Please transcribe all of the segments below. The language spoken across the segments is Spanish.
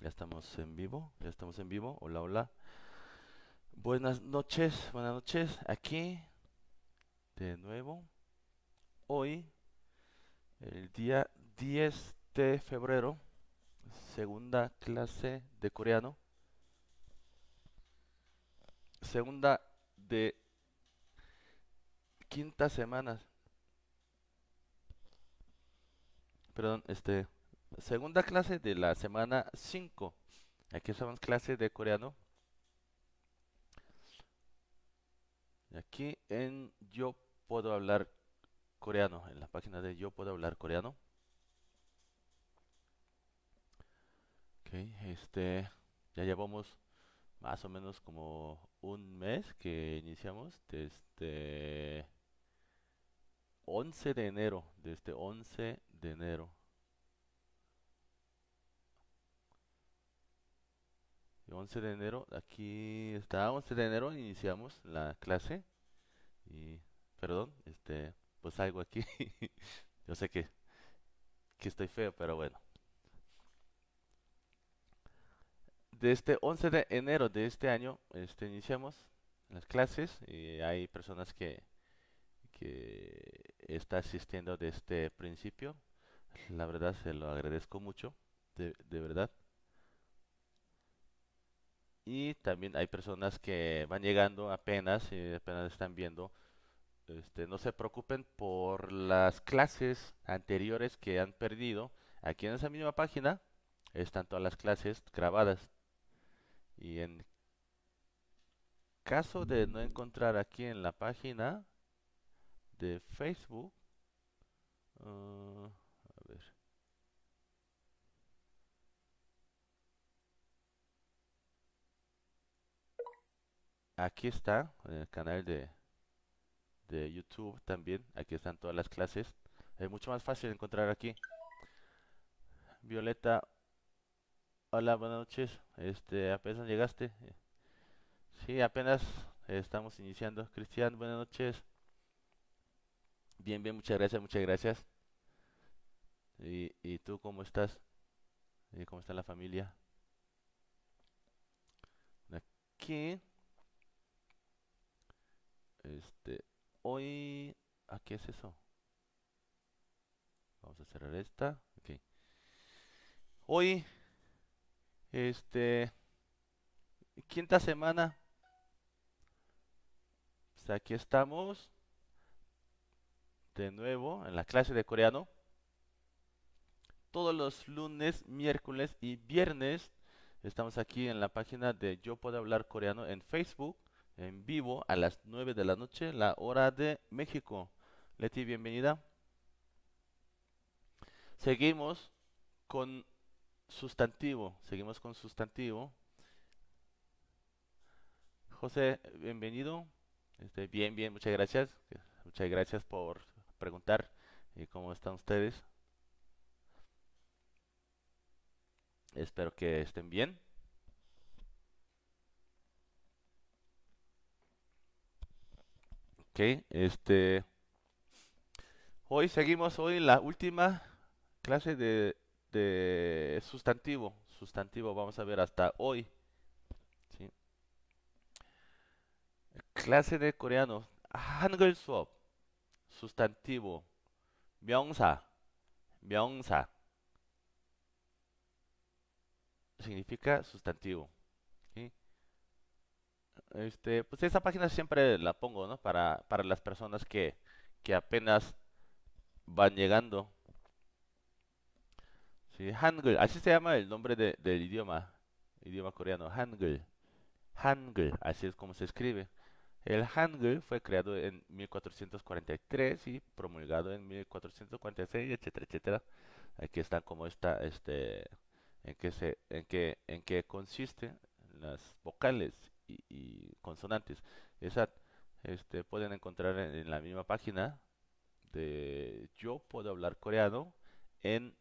Ya estamos en vivo, ya estamos en vivo. Hola, hola. Buenas noches, buenas noches. Aquí de nuevo. Hoy, el día 10 de febrero, segunda clase de coreano. Segunda de quinta semana. Perdón, este segunda clase de la semana 5. Aquí usamos clase de coreano. Aquí en Yo puedo hablar coreano, en la página de Yo puedo hablar coreano. Ok, este, ya llevamos más o menos como un mes que iniciamos desde 11 de enero, desde 11 de enero. 11 de enero, aquí está 11 de enero, iniciamos la clase. Y, perdón, este, pues algo aquí. Yo sé que, estoy feo, pero bueno. De este 11 de enero de este año, este, iniciamos las clases y hay personas que, que está asistiendo desde este principio. La verdad se lo agradezco mucho, de, de verdad. Y también hay personas que van llegando apenas eh, apenas están viendo. Este, no se preocupen por las clases anteriores que han perdido. Aquí en esa misma página están todas las clases grabadas. Y en caso de no encontrar aquí en la página de Facebook, ah, aquí está, en el canal de, de YouTube también, aquí están todas las clases. Es mucho más fácil encontrar aquí. Violeta, hola, buenas noches. Este, apenas llegaste. Sí, apenas estamos iniciando. Cristian, buenas noches. Bien, bien, muchas gracias, muchas gracias. ¿Y, y tú cómo estás? ¿Y eh, ¿Cómo está la familia? Aquí este, hoy, ¿a qué es eso? Vamos a cerrar esta. Hoy, este, quinta semana. Pues aquí estamos de nuevo en la clase de coreano. Todos los lunes, miércoles y viernes estamos aquí en la página de Yo Puedo Hablar Coreano en Facebook en vivo a las 9 de la noche, la hora de México. Leti, bienvenida. Seguimos con sustantivo, seguimos con sustantivo. José, bienvenido. Este, bien, bien, muchas gracias. Muchas gracias por preguntar y eh, cómo están ustedes. Espero que estén bien. este. Hoy seguimos, hoy la última clase de, sustantivo. Sustantivo, vamos a ver hasta hoy. Clase de coreano. Hangul swap. Sustantivo. 명사. 명사. Significa sustantivo. Este, pues esa página siempre la pongo, ¿no? Para, para las personas que, que apenas van llegando. Sí, Hangul, así se llama el nombre del idioma, idioma coreano, Hangul. Hangul, así es como se escribe. El Hangul fue creado en 1443 y promulgado en 1446, etcétera, etcétera. Aquí están como está, este, en qué se, en qué, en qué consiste las vocales y, consonantes. Esa este, pueden encontrar en, la misma página de Yo puedo hablar coreano en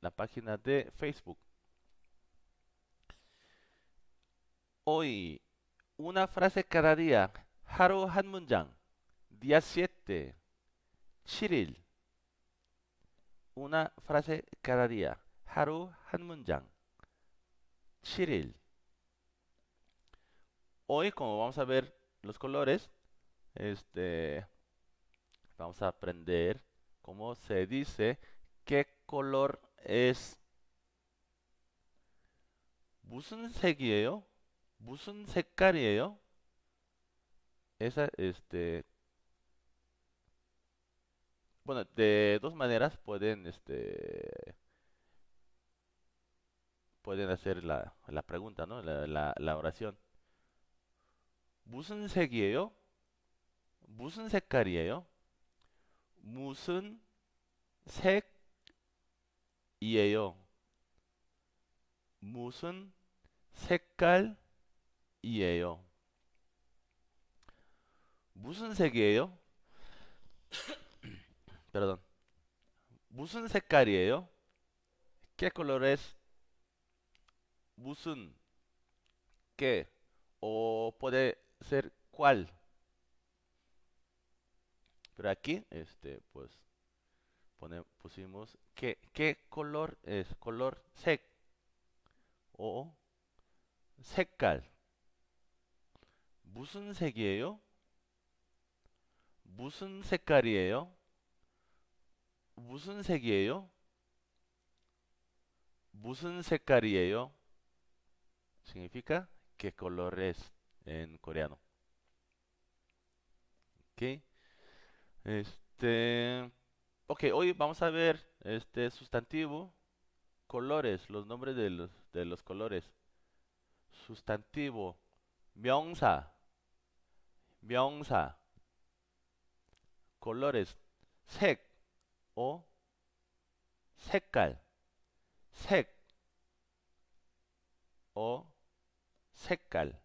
la página de Facebook. Hoy, una frase cada día. Haru Hanmunjang, día 7, Chiril. Una frase cada día. Haru Hanmunjang, Chiril. Hoy, como vamos a ver los colores, este, vamos a aprender cómo se dice qué color es. 무슨 색이에요? Esa, este, bueno, de dos maneras pueden, este, pueden hacer la, pregunta, ¿no? La, la oración. 무슨 색이에요? 무슨 색깔이에요? 무슨 색이에요? 무슨 색깔이에요? 무슨 색이에요? p e r 무슨 색깔이에요? ¿Qué c o 무슨 que 어, o ser cual Pero aquí, este, pues, pusimos que qué color es, color sec o secal. ¿Busun sequeo? ¿Busun secarieo? ¿Busun sequeo? ¿Busun secarieo? Significa qué color es en coreano. Ok. Este. Ok, hoy vamos a ver este sustantivo, colores, los nombres de los, colores. Sustantivo, 명사, 명사, colores, 색, o 색깔, 색, o 색깔.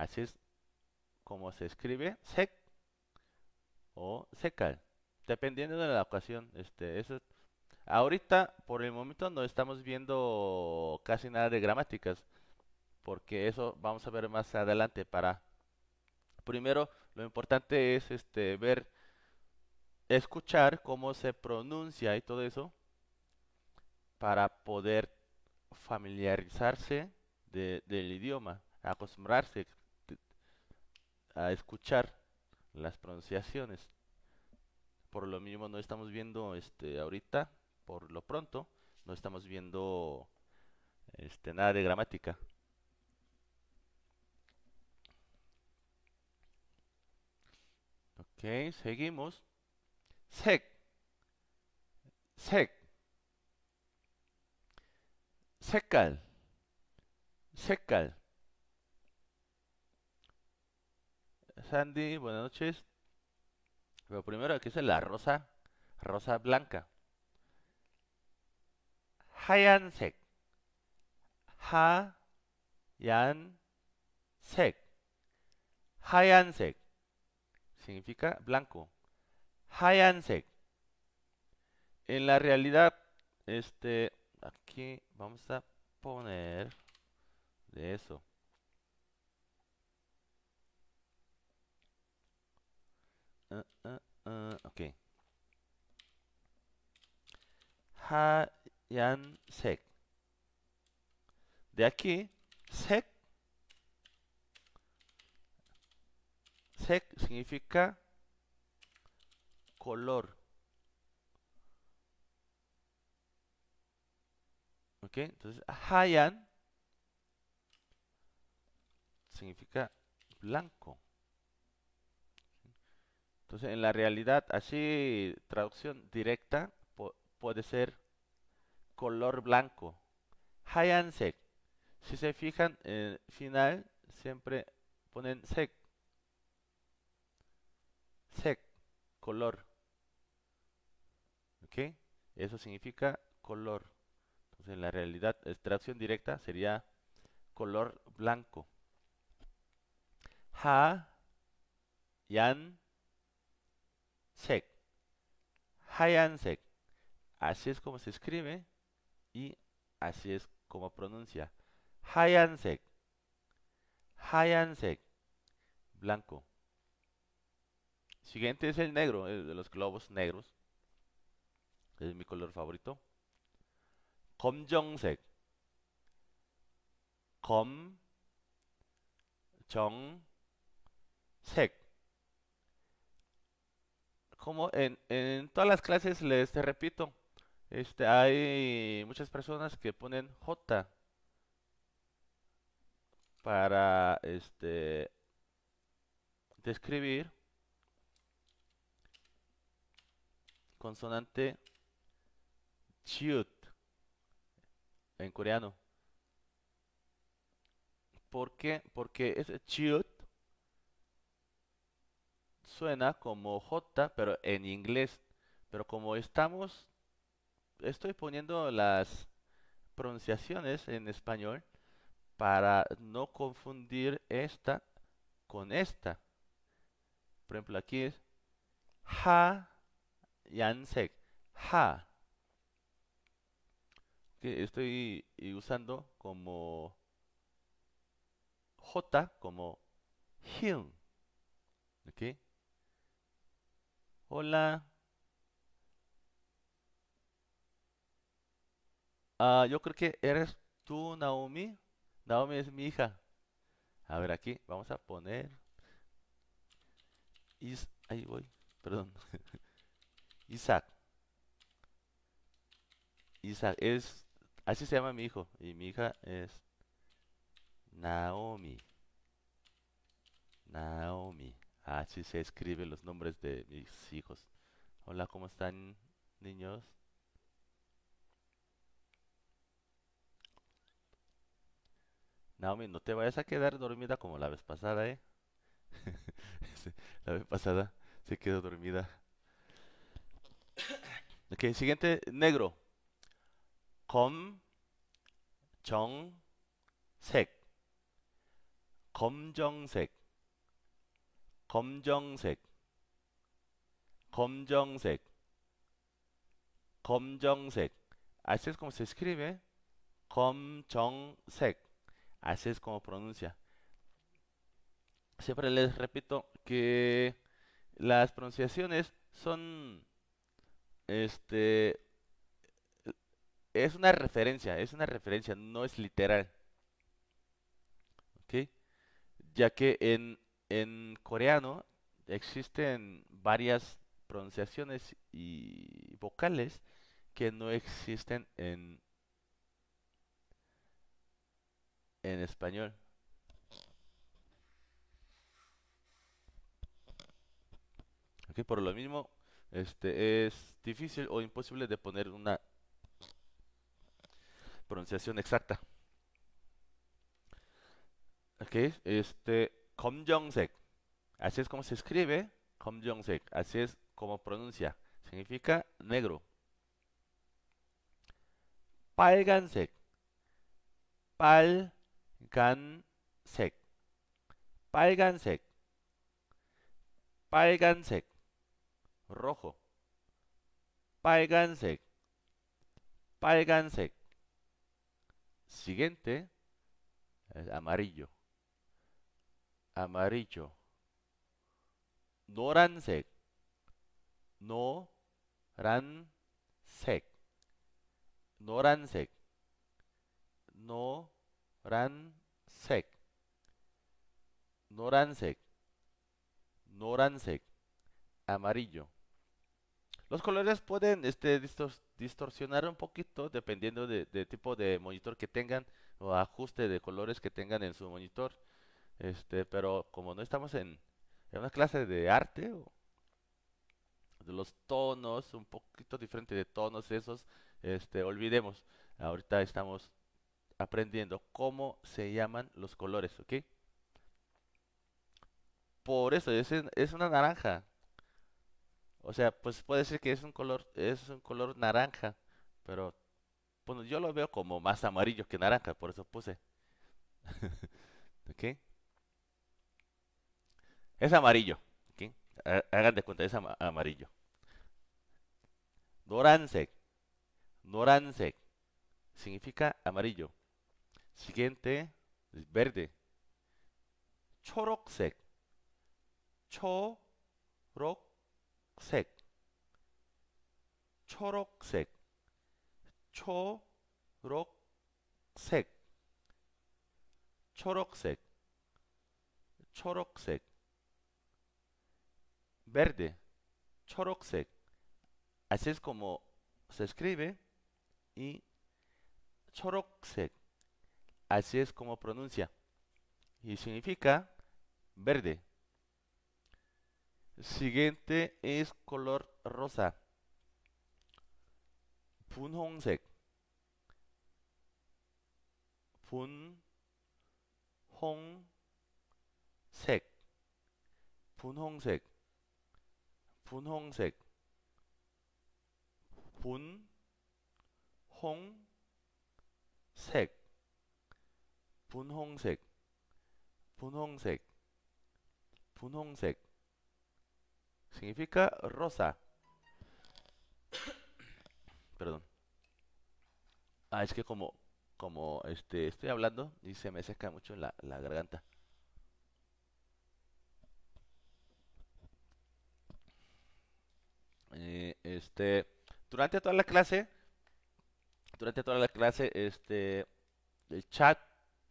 Así es como se escribe sec o secal, dependiendo de la ocasión. Este, eso, ahorita, por el momento, no estamos viendo casi nada de gramáticas, porque eso vamos a ver más adelante. Para primero, lo importante es este ver, escuchar cómo se pronuncia y todo eso, para poder familiarizarse del idioma, acostumbrarse a escuchar las pronunciaciones. Por lo mismo no estamos viendo este ahorita, por lo pronto, no estamos viendo este nada de gramática. Ok, seguimos. Sec. Sec. Secal. Secal. Sandy, buenas noches. Lo primero aquí es la rosa, rosa blanca. 하얀색, 하얀색, Hayansek significa blanco. Hayansek. En la realidad, este, aquí vamos a poner de eso. uh, uh, uh. Oke. Okay. 하얀색. De aquí, Sek sec significa color. ¿Ok? Entonces, hayan significa blanco. Entonces, en la realidad, así, traducción directa puede ser color blanco. sec. Si se fijan, en final siempre ponen sec. Sec, color. ¿Ok? Eso significa color. Entonces, en la realidad, traducción directa sería color blanco. Ha, yan, hayan 하얀색. Así es como se escribe y así es como pronuncia. 하얀색, 하얀색, blanco. Siguiente es el negro, el de los globos negros. Es mi color favorito. 검정색, sec como en, en todas las clases les repito, este, hay muchas personas que ponen J para este describir consonante chut en coreano. ¿Por qué? Porque es chut suena como J, pero en inglés. Pero como estamos, estoy poniendo las pronunciaciones en español para no confundir esta con esta. Por ejemplo, aquí es ha yansek. Ha. Que estoy usando como J, como him. ¿Ok? Hola. Ah, yo creo que eres tú, Naomi. Naomi es mi hija. A ver, aquí vamos a poner. Is, ahí voy, perdón. Isaac. Isaac es. Así se llama mi hijo. Y mi hija es. Naomi. Naomi. Así se escriben los nombres de mis hijos. Hola, ¿cómo están, niños? Naomi, no te vayas a quedar dormida como la vez pasada, ¿eh? la vez pasada se quedó dormida. Ok, siguiente, negro. Com, chong, sec. 검정색 검정색 jong 검정색 así es como se escribe 검정색 así es como pronuncia siempre les repito que las pronunciaciones son este es una referencia, es una referencia, no es literal. ¿Ok? Ya que en en coreano existen varias pronunciaciones y vocales que no existen en, en español. Aquí por lo mismo, este es difícil o imposible de poner una pronunciación exacta. Aquí este Comjongsek. Así es como se escribe. Comjongsek. Así es como pronuncia. Significa negro. Palgansek. Palgansek. Palgansek. Palgansek. Rojo. Palgansek. Palgansek. Siguiente. Eh, amarillo amarillo, 노란색, 노란색, No 노란색, 노란색, amarillo. Los colores pueden este, distorsionar un poquito dependiendo del tipo de monitor que tengan o ajuste de colores que tengan en su monitor. Este, pero como no estamos en, una clase de arte, de los tonos, un poquito diferente de tonos esos, este, olvidemos. Ahorita estamos aprendiendo cómo se llaman los colores, ¿ok? Por eso, es, es una naranja. O sea, pues puede ser que es un color, es un color naranja, pero bueno, pues, yo lo veo como más amarillo que naranja, por eso puse. ¿Ok? Es amarillo. ¿Qué? Hagan de cuenta, es amarillo. Doransek. Noransec. Significa amarillo. Siguiente. verde. Choroksek. Choroksek. Choroksek. Choroksek. Choroksek. Choroksek verde, 초록색, Así es como se escribe y 초록색, Así es como pronuncia. Y significa verde. Siguiente es color rosa. 분홍색. 분홍색. 분홍색. 분홍색 분, sec. 분홍색 분홍색 분홍색 significa rosa perdón ah es que como como este estoy hablando y se me seca mucho la garganta Eh, este, durante toda la clase, durante toda la clase, este, el chat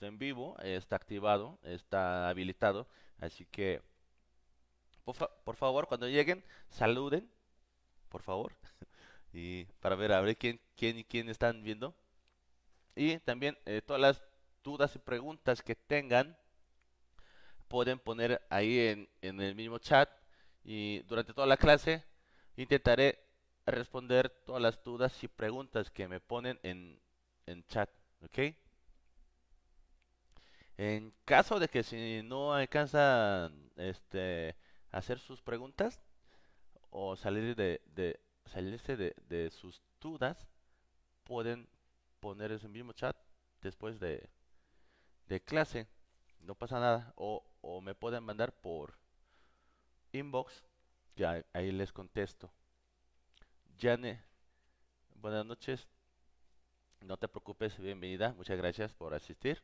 en vivo está activado, está habilitado, así que por, favor cuando lleguen saluden, por favor, y para ver a ver quién quién y quién están viendo y también eh, todas las dudas y preguntas que tengan pueden poner ahí en, en el mismo chat y durante toda la clase Intentaré responder todas las dudas y preguntas que me ponen en, en chat, ¿ok? En caso de que si no alcanzan este, hacer sus preguntas o salir de, salirse de, sus dudas, pueden poner ese mismo chat después de, clase. No pasa nada. O, me pueden mandar por inbox, ya ahí les contesto. Jane, buenas noches. No te preocupes, bienvenida. Muchas gracias por asistir.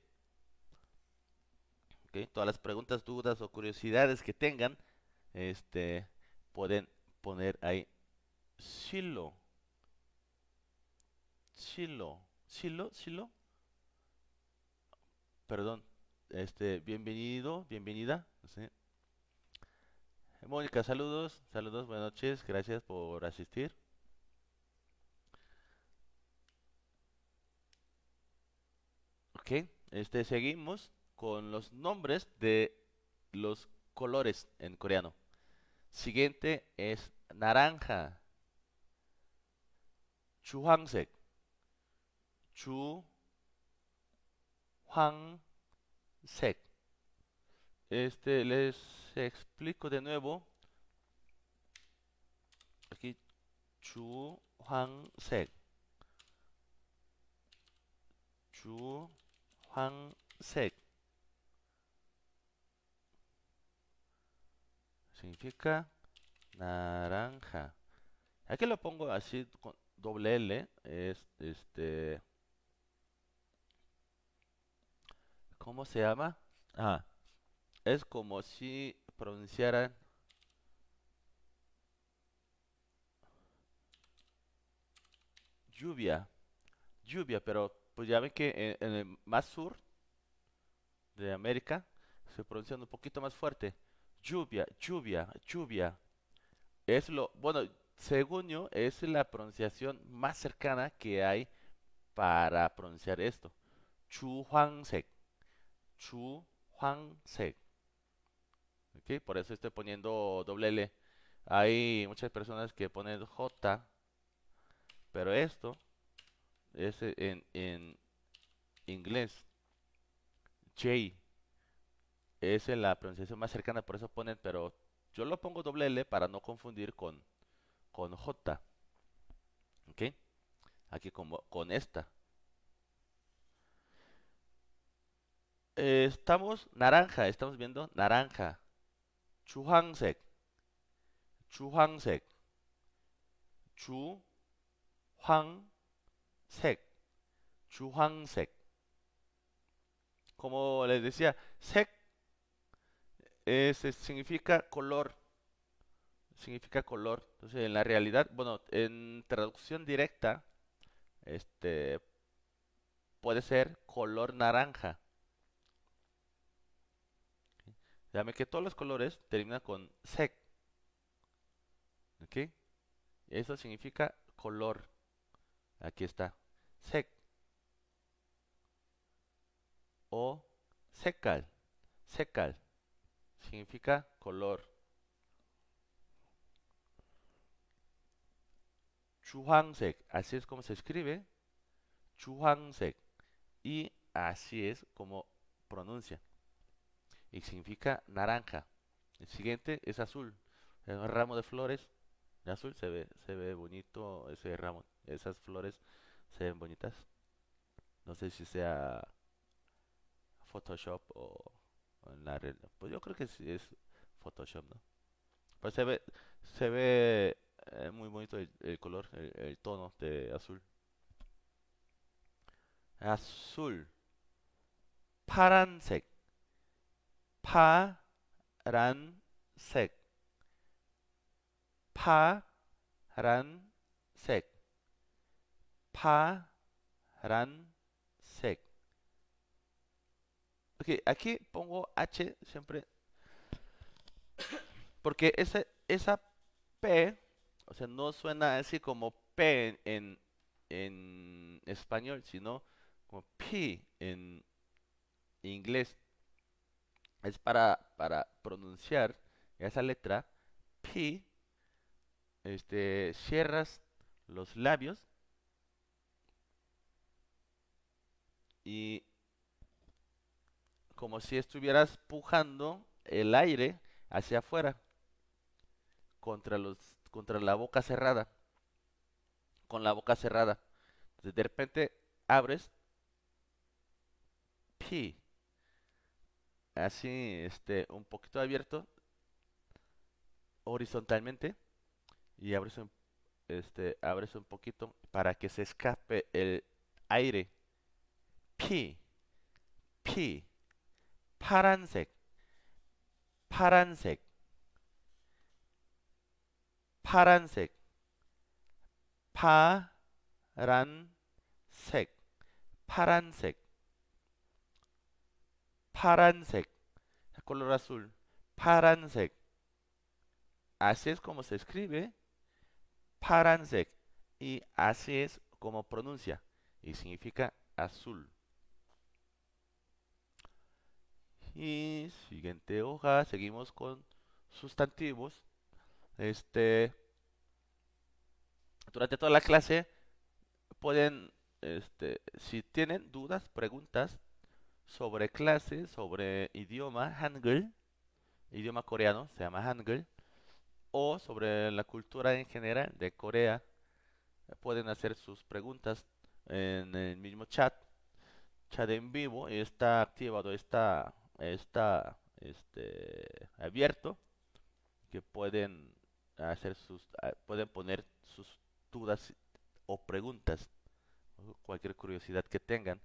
todas las preguntas, dudas o curiosidades que tengan, este, pueden poner ahí Silo. Silo. Silo, Silo. Perdón. Este, bienvenido, bienvenida. Mónica, saludos, saludos, buenas noches, gracias por asistir. Ok, este, seguimos con los nombres de los colores en coreano. Siguiente es naranja. 주황색. 황색. Este les explico de nuevo. Aquí 주황색. 주 Significa naranja. Aquí lo pongo así con doble L. Es, este. ¿Cómo se llama? Ah, es como si pronunciaran lluvia, lluvia, pero pues ya ven que en, el más sur de América se pronuncian un poquito más fuerte. Lluvia, lluvia, lluvia. Es lo, bueno, según yo, es la pronunciación más cercana que hay para pronunciar esto. Chu Huang se Chu Huang Sek. ¿Ok? Por eso estoy poniendo doble L. Hay muchas personas que ponen J, pero esto es en, en inglés. J es la pronunciación más cercana, por eso ponen, pero yo lo pongo doble L para no confundir con, con J. ¿Ok? Aquí como, con esta. Eh, estamos naranja, estamos viendo naranja. 주황색, 주황색, Juan. 색, sec Como les decía, sec significa color. Significa color. Entonces, en la realidad, bueno, en traducción directa, este puede ser color naranja. Dame que todos los colores terminan con sec. ¿Ok? Eso significa color. Aquí está. Sec. O secal. Secal. Significa color. 주황색. Así es como se escribe. 주황색. Y así es como pronuncia. Y significa naranja. El siguiente es azul. Es un ramo de flores de azul. Se ve, se ve bonito ese ramo esas flores se ven bonitas. No sé si sea Photoshop o, en la red Pues yo creo que sí es Photoshop, ¿no? Pues se ve, se eh, muy bonito el, color, el, tono de azul. Azul. 파란색. 파란색. sec pa-ran-sec Ok, aquí pongo H siempre. Porque esa, esa P, o sea, no suena así como P en, en, español, sino como P en inglés. Es para, para pronunciar esa letra P. Este, cierras los labios y como si estuvieras pujando el aire hacia afuera contra los contra la boca cerrada con la boca cerrada de repente abres así este un poquito abierto horizontalmente y abres este abres un poquito para que se escape el aire Pi, pi, paransek, paransek, paransek, paransec paransek, paransek, color azul, paransec, así es como se escribe, paransek y así es como pronuncia y significa azul. Y siguiente hoja, seguimos con sustantivos. Este, durante toda la clase pueden, este, si tienen dudas, preguntas sobre clase, sobre idioma Hangul, idioma coreano, se llama Hangul, o sobre la cultura en general de Corea, pueden hacer sus preguntas en el mismo chat, chat en vivo, y está activado está está este, abierto, que pueden hacer sus, ah, pueden poner sus dudas o preguntas, cualquier curiosidad que tengan.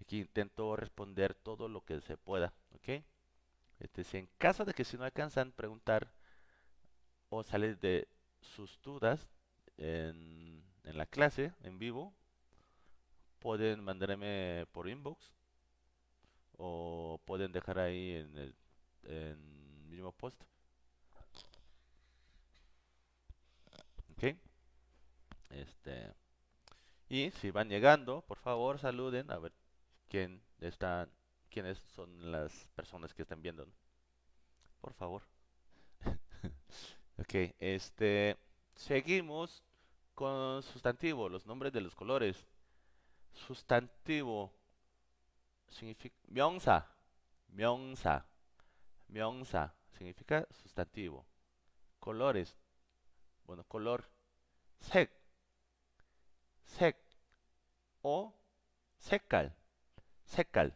Aquí intento responder todo lo que se pueda, ¿ok? Este, en caso de que si no alcanzan preguntar o salir de sus dudas en, en la clase, en vivo, pueden mandarme por inbox o pueden dejar ahí en el mismo post. Ok. Este. Y si van llegando, por favor saluden a ver quién están, quiénes son las personas que están viendo. Por favor. ok, este. Seguimos con sustantivo, los nombres de los colores. Sustantivo significa 명사, 명사, significa sustantivo. Colores, bueno, color, sec, sec o secal, secal.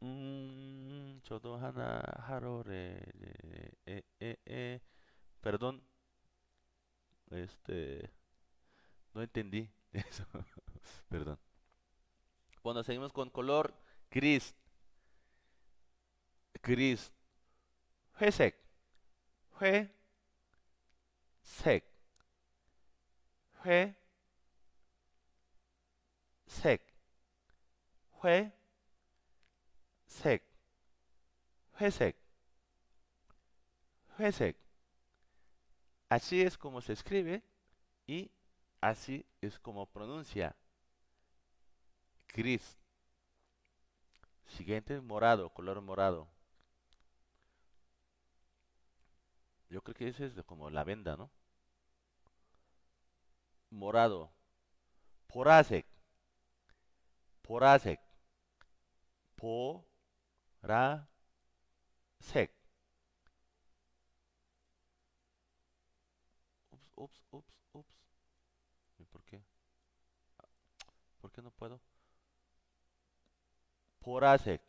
저도 mm, 하나 perdón, este, no entendí. Eso. Perdón. Bueno, seguimos con color gris. Gris. Huesec Sec. Huesec Sec. Así es como se escribe y Así es como pronuncia gris. Siguiente morado, color morado. Yo creo que ese es como la venda, ¿no? Morado. Porasek. Porasek. sek Ups, ups, ups. ¿Por qué no puedo? Porasec.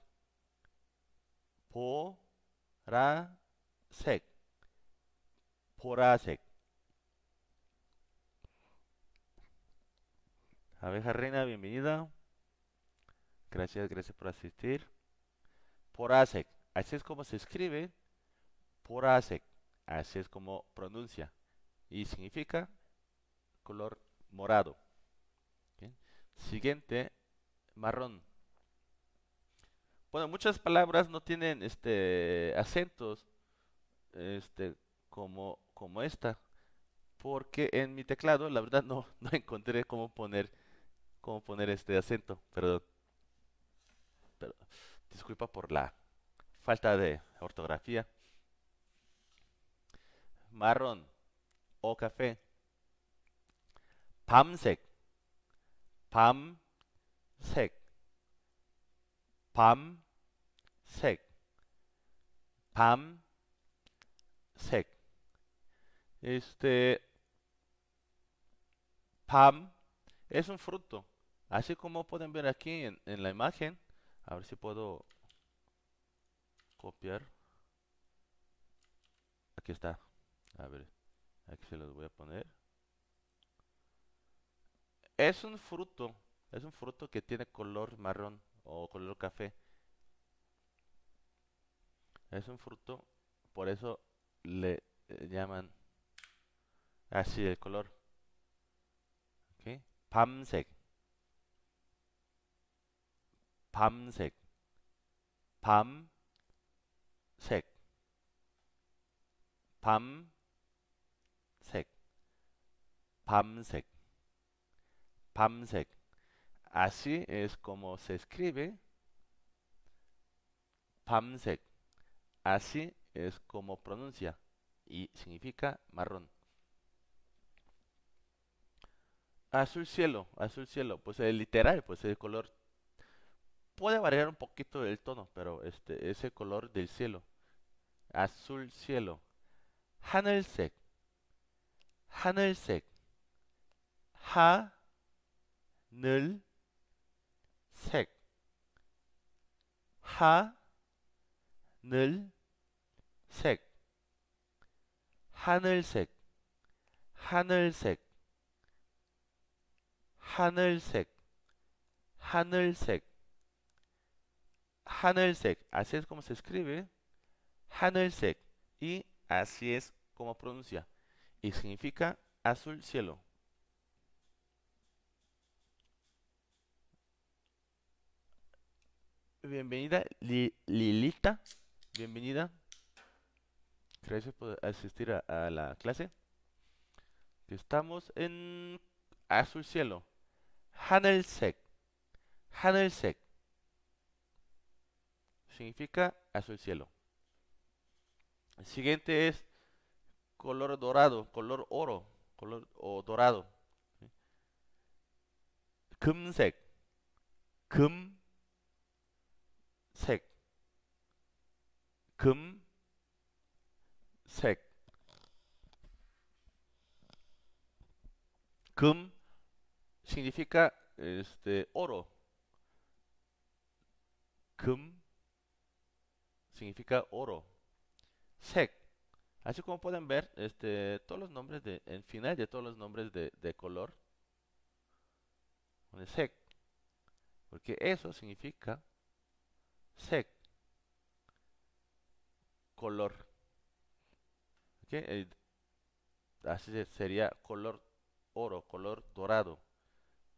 보라색 porásec, Abeja Reina, bienvenida. Gracias, gracias por asistir. Porasek. Así es como se escribe. Porasek. Así es como pronuncia. Y significa color morado. Siguiente, marrón. Bueno, muchas palabras no tienen este acentos este como como esta, porque en mi teclado la verdad no no encontré cómo poner cómo poner este acento, Pero disculpa por la falta de ortografía. Marrón o café. Pamsek pam, pam, sec sec pam, sec este pam es un fruto así como pueden ver aquí en la imagen a ver si puedo copiar aquí está a ver aquí se los voy a poner es un fruto, es un fruto que tiene color marrón o color café. Es un fruto, por eso le eh, llaman así el color. ¿Ok? 밤색. 밤색. 밤색. 밤색. sec. 밤색. Así es como se escribe 밤색. Así es como pronuncia y significa marrón. Azul cielo, azul cielo, pues es literal, pues el color puede variar un poquito el tono, pero este es el color del cielo. Azul cielo. 하늘색, 하늘색, HA- Nel sec. Ha. Nel sec. Hanel sec. Hanel sec. Hanel sec. Hanel sec. sec. Así es como se escribe. Hanel sec. Y así es como pronuncia. Y significa azul cielo. Bienvenida, Lilita. Bienvenida. Gracias por asistir a, la clase. Estamos en Azul Cielo. Hanelsek. sec, Significa azul cielo. El siguiente es color dorado, color oro, color o dorado. Kumsek. Kum 색, 금, 색, 금 significa este oro. Kum significa oro. Sec. Así como pueden ver, este, todos los nombres de, en final de todos los nombres de, de color. Sec. Porque eso significa color eh, así sería color oro color dorado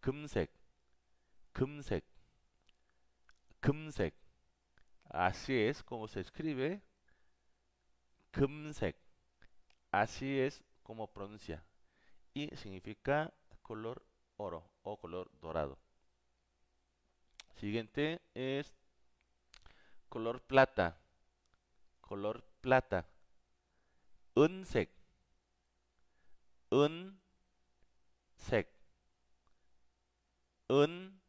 금색 금색 금색 así es como se escribe 금색 así es como pronuncia y significa color oro o color dorado siguiente es color plata, color plata, un un sec, sec, un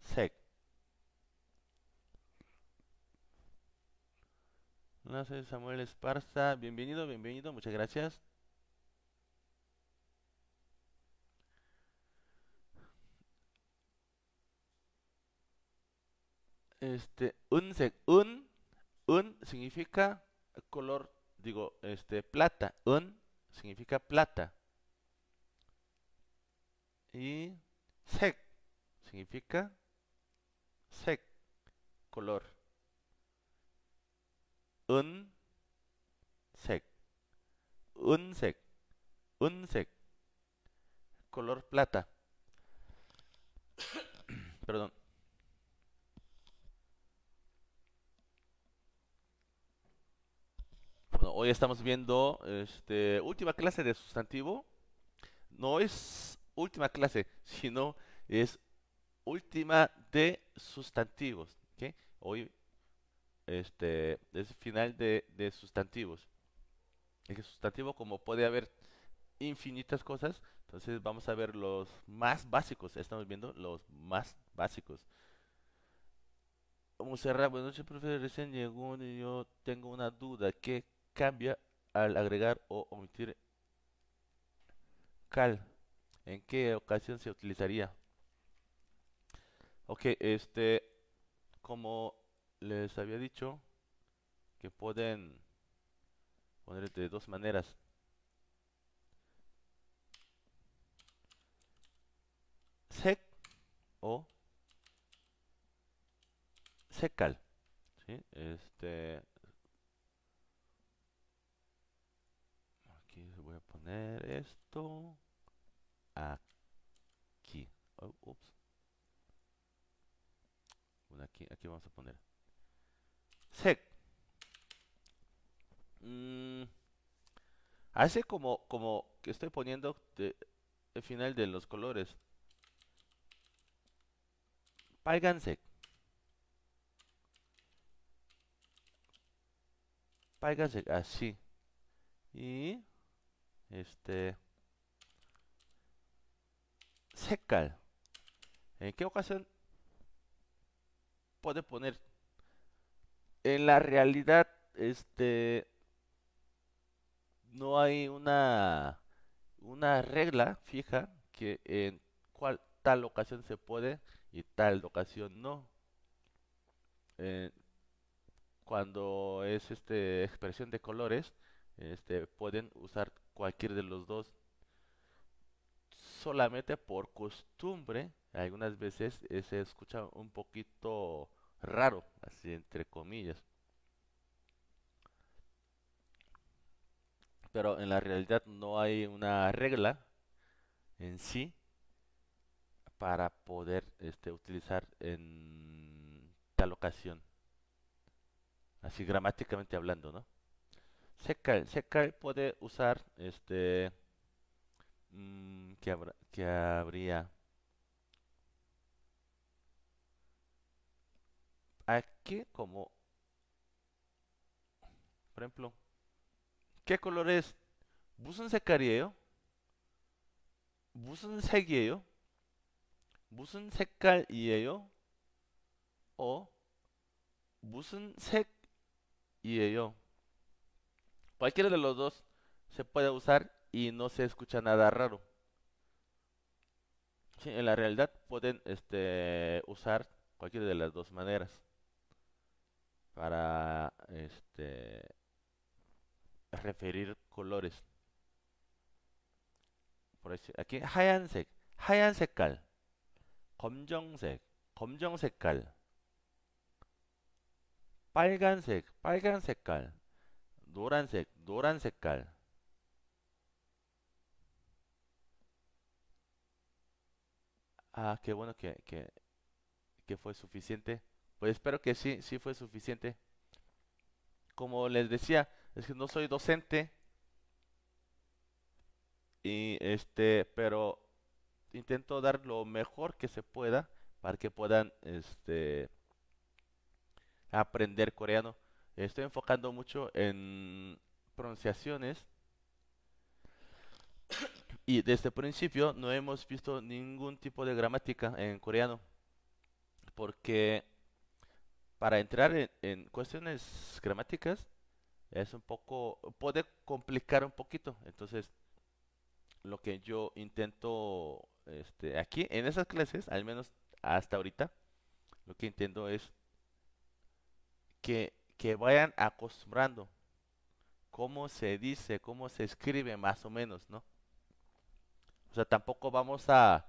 sec. No sé, Samuel Esparza. Bienvenido, bienvenido, muchas gracias. Este, un, un, un significa color, digo, este, plata. Un significa plata. Y sec significa sec, color. Un sec. Un sec. Un sec. Color plata. Perdón. hoy estamos viendo este, última clase de sustantivo. No es última clase, sino es última de sustantivos. Hoy este, es final de, sustantivos. El sustantivo, como puede haber infinitas cosas, entonces vamos a ver los más básicos. Estamos viendo los más básicos. Monserrat, buenas noches, profesor. Recién llegó y yo tengo una duda. ¿Qué cambia al agregar o omitir cal. ¿En qué ocasión se utilizaría? Ok, este, como les había dicho, que pueden poner de dos maneras. Sec o secal. Este, esto aquí. Oh, aquí, aquí vamos a poner sec. hace mm, como, como que estoy poniendo el final de los colores. paigan sec así. Y este secal en qué ocasión puede poner en la realidad este no hay una una regla fija que en cual tal ocasión se puede y tal ocasión no eh, cuando es este expresión de colores este pueden usar cualquier de los dos. Solamente por costumbre, algunas veces eh, se escucha un poquito raro, así entre comillas. Pero en la realidad no hay una regla en sí para poder este, utilizar en tal ocasión. Así gramáticamente hablando, ¿no? Secal, secal puede usar este mmm, que, habrá, que habría aquí como por ejemplo ¿qué color es? 무슨 색깔이에요? 무슨 색이에요? 무슨 색깔이에요? 어 무슨 색이에요? Cualquiera de los dos se puede usar y no se escucha nada raro. en la realidad pueden este, usar cualquiera de las dos maneras para este, referir colores. Por eso, aquí, 하얀색, 하얀 검정색, 검정 노란색, 노란 cal Ah, qué bueno que, que, que fue suficiente. Pues espero que sí, sí fue suficiente. Como les decía, es que no soy docente. Y este, pero intento dar lo mejor que se pueda para que puedan este aprender coreano estoy enfocando mucho en pronunciaciones y desde el principio no hemos visto ningún tipo de gramática en coreano porque para entrar en, cuestiones gramáticas es un poco puede complicar un poquito entonces lo que yo intento este, aquí en esas clases al menos hasta ahorita lo que intento es que que vayan acostumbrando cómo se dice, cómo se escribe más o menos, ¿no? O sea, tampoco vamos a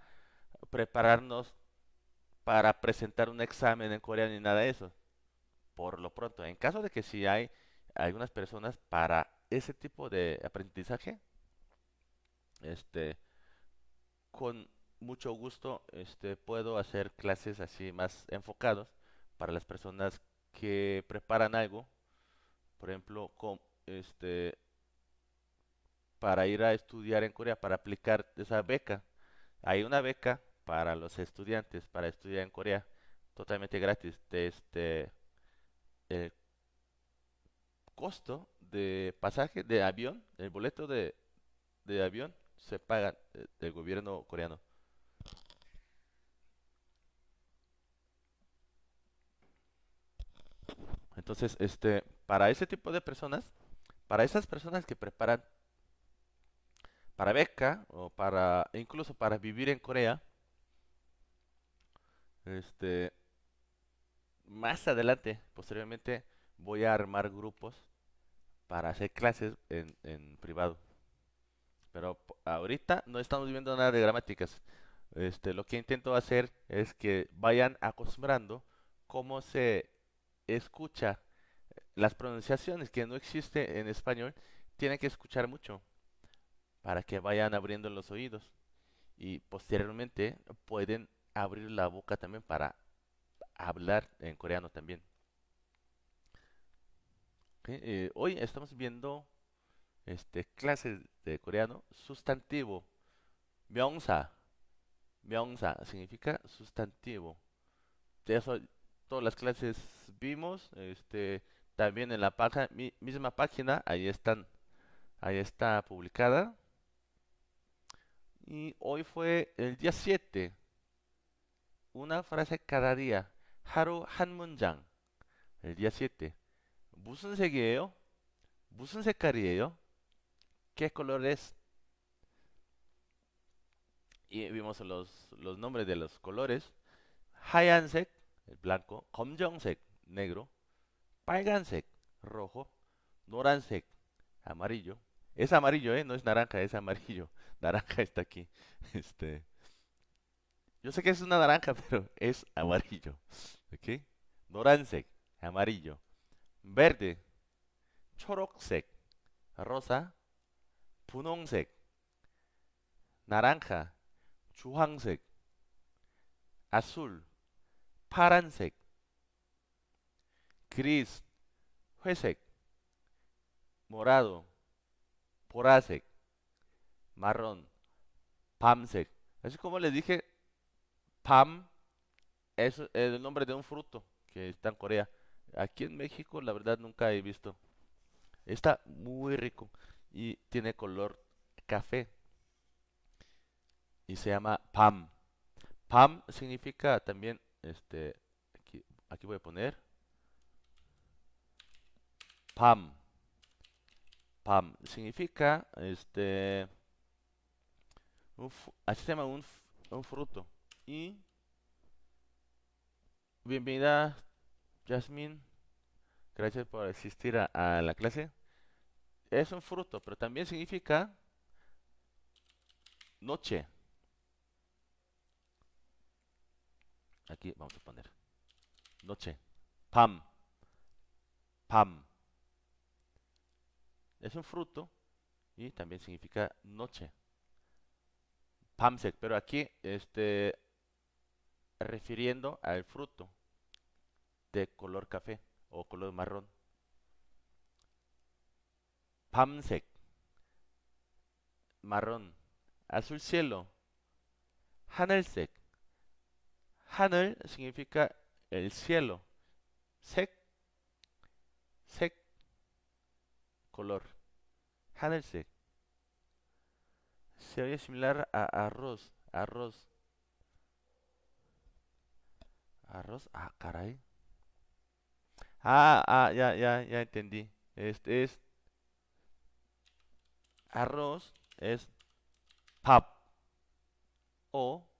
prepararnos para presentar un examen en coreano ni nada de eso. Por lo pronto, en caso de que si sí hay algunas personas para ese tipo de aprendizaje, este, con mucho gusto este, puedo hacer clases así más enfocados para las personas que preparan algo, por ejemplo, este, para ir a estudiar en Corea, para aplicar esa beca. Hay una beca para los estudiantes para estudiar en Corea, totalmente gratis, este, el costo de pasaje de avión, el boleto de, de avión se paga eh, del gobierno coreano. Entonces, este, para ese tipo de personas, para esas personas que preparan para beca o para incluso para vivir en Corea, este, más adelante, posteriormente, voy a armar grupos para hacer clases en, privado. Pero ahorita no estamos viendo nada de gramáticas. Este, lo que intento hacer es que vayan acostumbrando cómo se escucha las pronunciaciones que no existe en español, tienen que escuchar mucho para que vayan abriendo los oídos y posteriormente pueden abrir la boca también para hablar en coreano también. Eh, hoy estamos viendo este, clases de coreano sustantivo. Myongsa. myeongsa significa sustantivo. Eso todas las clases vimos, este, también en la mi, misma página, ahí están, ahí está publicada. Y hoy fue el día 7, una frase cada día, Haru Hanmunjang. el día 7. 무슨 색이에요? 무슨 색깔이에요? ¿Qué color es? Y vimos los, nombres de los colores. 하얀색, el blanco, 검정색, negro, 빨간색, rojo, 노란색, amarillo. Es amarillo, ¿eh? No es naranja, es amarillo. Naranja está aquí. Este. Yo sé que es una naranja, pero es amarillo. ¿Ok? 노란색, amarillo. Verde, 초록색, rosa, 분홍색, naranja, 주황색, azul, Paransec, gris 회색 morado 보라색 marrón pamsec así como les dije pam es el nombre de un fruto que está en Corea aquí en México la verdad nunca he visto está muy rico y tiene color café y se llama pam pam significa también este, aquí, voy a poner PAM. PAM significa, este, un, así se llama un, fruto. Y, bienvenida, Jasmine. Gracias por asistir a la clase. Es un fruto, pero también significa noche. Aquí vamos a poner noche. Pam. Pam. Es un fruto y también significa noche. Pamsek, pero aquí este refiriendo al fruto de color café o color marrón. Pamsek. Marrón. Azul cielo. Hanelsek. Hanel significa el cielo. Sek, sek, color. Hanel sek. Se similar a arroz, arroz. Arroz, ah, caray. Ah, ah, ya, ya, ya entendí. Este es arroz es pap o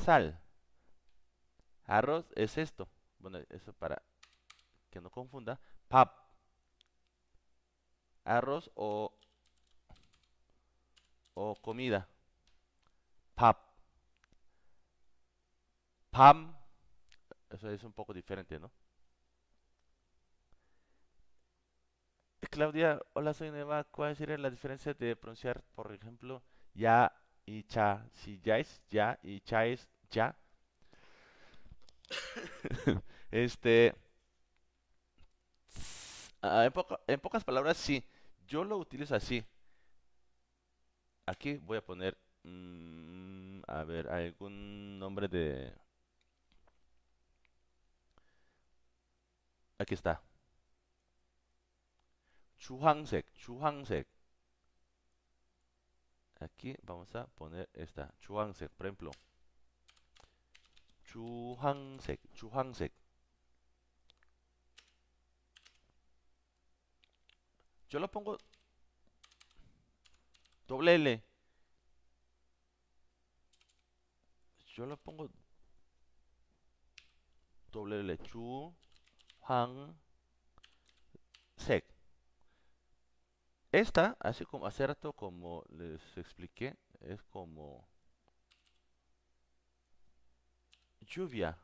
sal. Arroz es esto. Bueno, eso para que no confunda. Pap. Arroz o, o comida. Pap. Pam. Eso es un poco diferente, ¿no? Claudia, hola, soy Neva. ¿Cuál sería la diferencia de pronunciar, por ejemplo, ya y cha, si ya es ya y cha es ya. este, ah, en, pocas palabras, sí, yo lo utilizo así. Aquí voy a poner, mm, a ver, algún nombre de... Aquí está. 주황색, 주황색 aquí vamos a poner esta, Chuhansek, por ejemplo. Chuhansek, Chuhansek. Yo lo pongo doble L. Yo lo pongo doble L. Chu, esta, así como acerto como les expliqué, es como lluvia,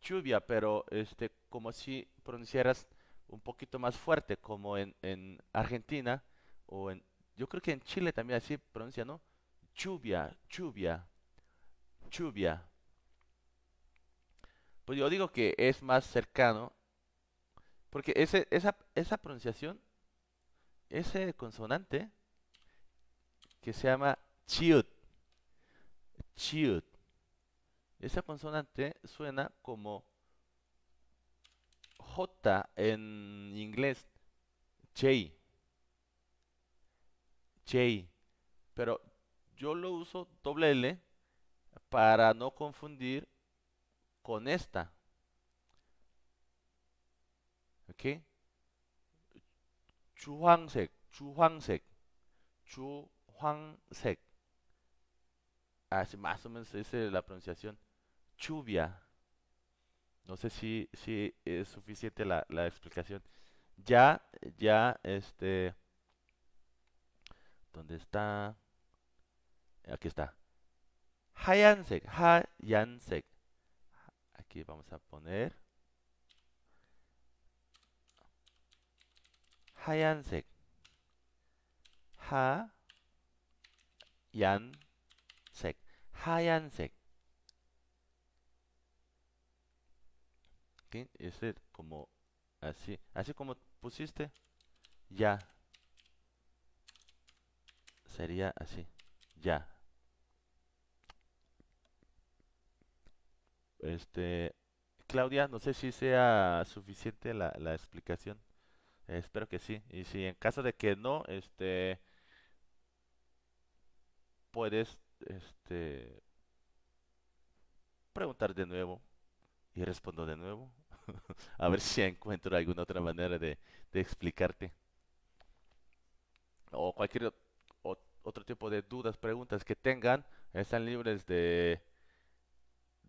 lluvia, pero este como si pronunciaras un poquito más fuerte, como en, en Argentina o en, yo creo que en Chile también así pronuncia, ¿no? Lluvia, lluvia, lluvia. Pues yo digo que es más cercano, porque ese, esa, esa pronunciación ese consonante que se llama chiut. Chiut. Esa consonante suena como J en inglés. J. J. Pero yo lo uso doble L para no confundir con esta. ¿Ok? 주황색, 주황색, 주황색. Así más o menos esa es la pronunciación. Chuvia. No sé si, es suficiente la, explicación. Ya, ya, este... ¿Dónde está? Aquí está. Hayansek, Hayansek. Aquí vamos a poner HAYANSEK 하얀색 하얀색 ¿Qué es Como así, así como pusiste ya sería así ya este Claudia, no sé si sea suficiente la, la explicación. Espero que sí. Y si en caso de que no, este puedes este preguntar de nuevo y respondo de nuevo. a ver si encuentro alguna otra manera de, explicarte. O cualquier otro tipo de dudas, preguntas que tengan, están libres de,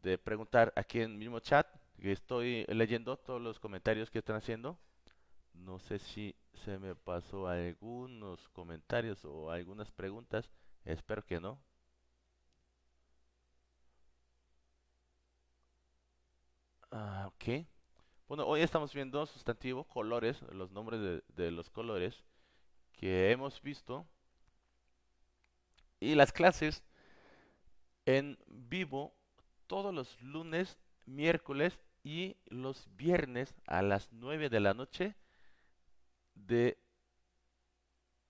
de preguntar aquí en el mismo chat. estoy leyendo todos los comentarios que están haciendo. No sé si se me pasó algunos comentarios o algunas preguntas. Espero que no. Ah, ok. Bueno, hoy estamos viendo sustantivo, colores, los nombres de, de los colores que hemos visto. Y las clases en vivo todos los lunes, miércoles y los viernes a las 9 de la noche de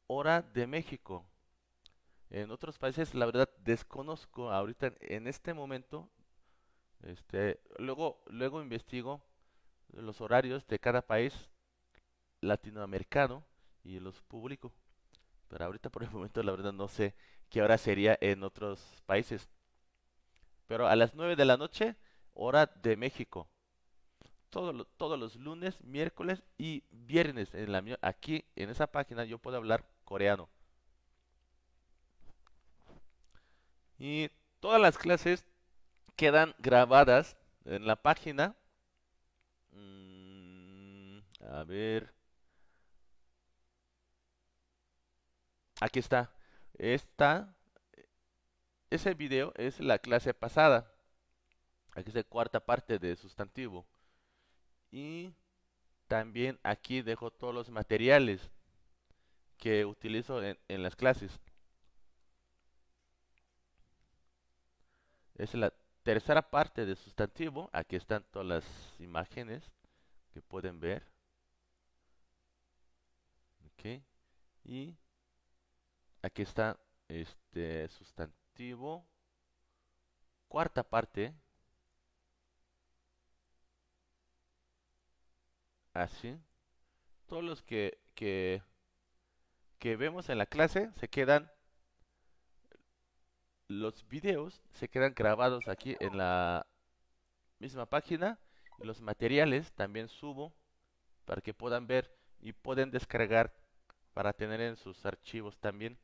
hora de México. En otros países, la verdad, desconozco ahorita en este momento. Este, luego, luego investigo los horarios de cada país latinoamericano y los publico. Pero ahorita por el momento la verdad no sé qué hora sería en otros países. Pero a las 9 de la noche, hora de México todos los lunes, miércoles y viernes. En la, aquí en esa página yo puedo hablar coreano. Y todas las clases quedan grabadas en la página. Mm, a ver. Aquí está. ese video es la clase pasada. Aquí es la cuarta parte de sustantivo y también aquí dejo todos los materiales que utilizo en, las clases. Es la tercera parte de sustantivo. Aquí están todas las imágenes que pueden ver. Y aquí está este sustantivo. Cuarta parte. así, todos los que, que, vemos en la clase se quedan, los videos se quedan grabados aquí en la misma página. Los materiales también subo para que puedan ver y pueden descargar para tener en sus archivos también.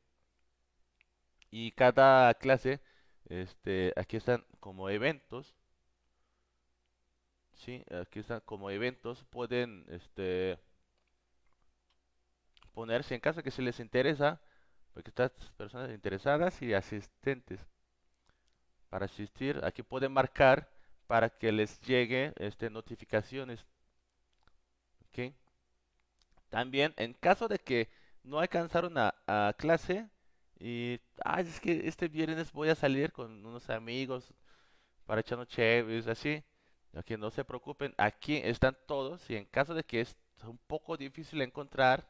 Y cada clase, este, aquí están como eventos Sí, aquí están como eventos, pueden este, ponerse en caso que se les interesa, porque estas personas interesadas y asistentes. Para asistir, aquí pueden marcar para que les llegue este, notificaciones. ¿Okay? También, en caso de que no alcanzaron a, clase y, es que este viernes voy a salir con unos amigos para echarnos chéveres, así Aquí no se preocupen, aquí están todos y en caso de que es un poco difícil encontrar,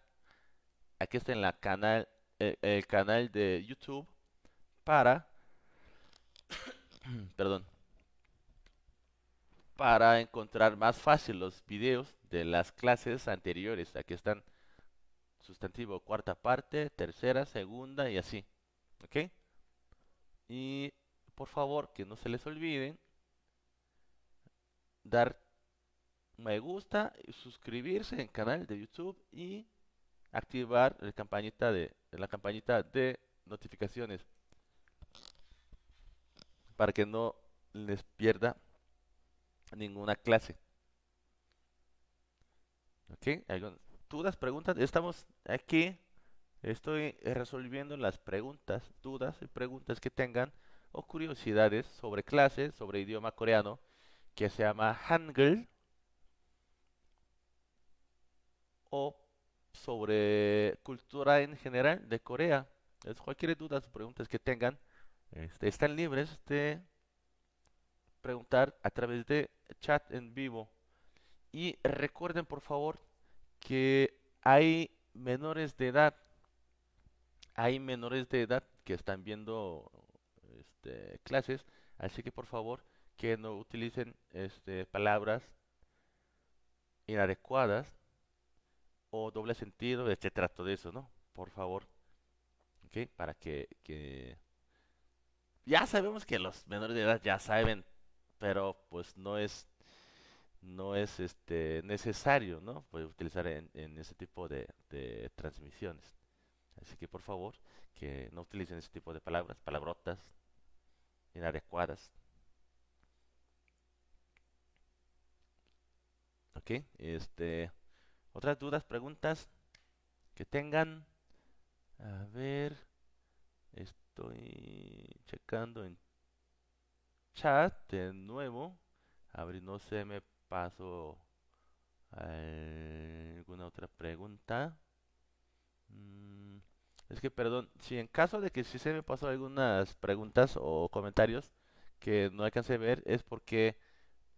aquí está en la canal, eh, el, canal de YouTube para, perdón, para encontrar más fácil los videos de las clases anteriores. Aquí están sustantivo cuarta parte, tercera, segunda y así. ¿Ok? Y por favor que no se les olviden dar me gusta, suscribirse en canal de YouTube y activar la campanita de, notificaciones para que no les pierda ninguna clase. ¿Ok? ¿Dudas, preguntas? Estamos aquí. Estoy resolviendo las preguntas, dudas y preguntas que tengan o curiosidades sobre clases, sobre idioma coreano que se llama Hangul o sobre cultura en general de Corea. cualquier duda o preguntas que tengan, este, están libres de preguntar a través de chat en vivo. Y recuerden por favor que hay menores de edad, hay menores de edad que están viendo este, clases, así que por favor que no utilicen este, palabras inadecuadas o doble sentido, este trato de eso, ¿no? Por favor. ¿Ok? Para que, Ya sabemos que los menores de edad ya saben, pero pues no es no es este necesario, ¿no? Pues utilizar en, en ese tipo de, de transmisiones. Así que por favor, que no utilicen ese tipo de palabras, palabrotas inadecuadas. este. Otras dudas, preguntas que tengan. A ver. Estoy checando en chat de nuevo. A no se me pasó alguna otra pregunta. Mm, es que, perdón, si en caso de que sí se me pasó algunas preguntas o comentarios que no alcancé a ver, es porque